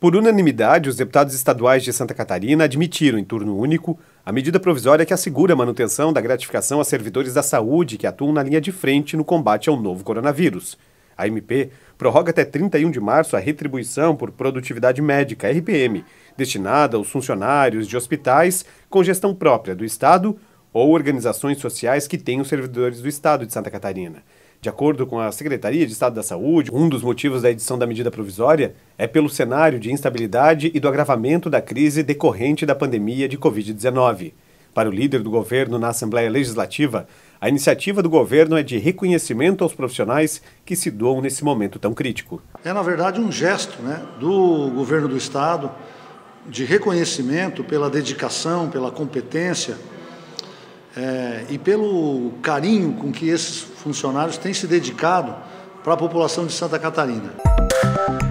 Por unanimidade, os deputados estaduais de Santa Catarina admitiram, em turno único, a medida provisória que assegura a manutenção da gratificação a servidores da saúde que atuam na linha de frente no combate ao novo coronavírus. A MP prorroga até 31 de março a retribuição por produtividade médica, RPM, destinada aos funcionários de hospitais com gestão própria do Estado ou organizações sociais que tenham servidores do Estado de Santa Catarina. De acordo com a Secretaria de Estado da Saúde, um dos motivos da edição da medida provisória é pelo cenário de instabilidade e do agravamento da crise decorrente da pandemia de Covid-19. Para o líder do governo na Assembleia Legislativa, a iniciativa do governo é de reconhecimento aos profissionais que se doam nesse momento tão crítico. É, na verdade, um gesto né, do governo do Estado de reconhecimento pela dedicação, pela competência é, e pelo carinho com que esses funcionários têm se dedicado para a população de Santa Catarina.